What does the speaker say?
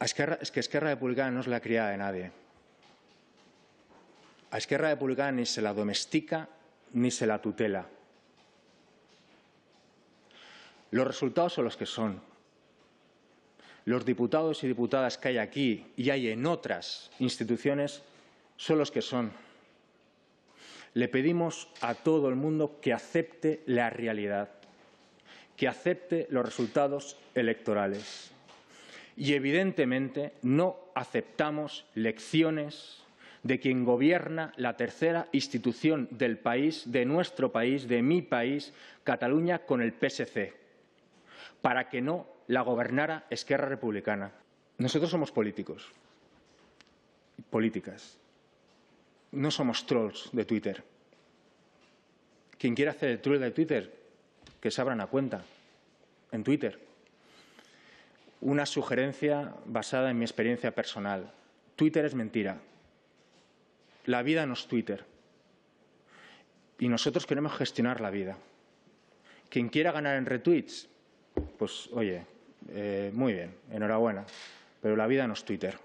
Es que Esquerra Republicana no es la criada de nadie. A Esquerra Republicana ni se la domestica ni se la tutela. Los resultados son los que son. Los diputados y diputadas que hay aquí y hay en otras instituciones son los que son. Le pedimos a todo el mundo que acepte la realidad, que acepte los resultados electorales. Y, evidentemente, no aceptamos lecciones de quien gobierna la tercera institución del país, de nuestro país, de mi país, Cataluña, con el PSC, para que no la gobernara Esquerra Republicana. Nosotros somos políticos, políticas. No somos trolls de Twitter. Quien quiera hacer el troll de Twitter, que se abran la cuenta en Twitter una sugerencia basada en mi experiencia personal. Twitter es mentira. La vida no es Twitter. Y nosotros queremos gestionar la vida. Quien quiera ganar en retweets, pues oye, eh, muy bien, enhorabuena. Pero la vida no es Twitter.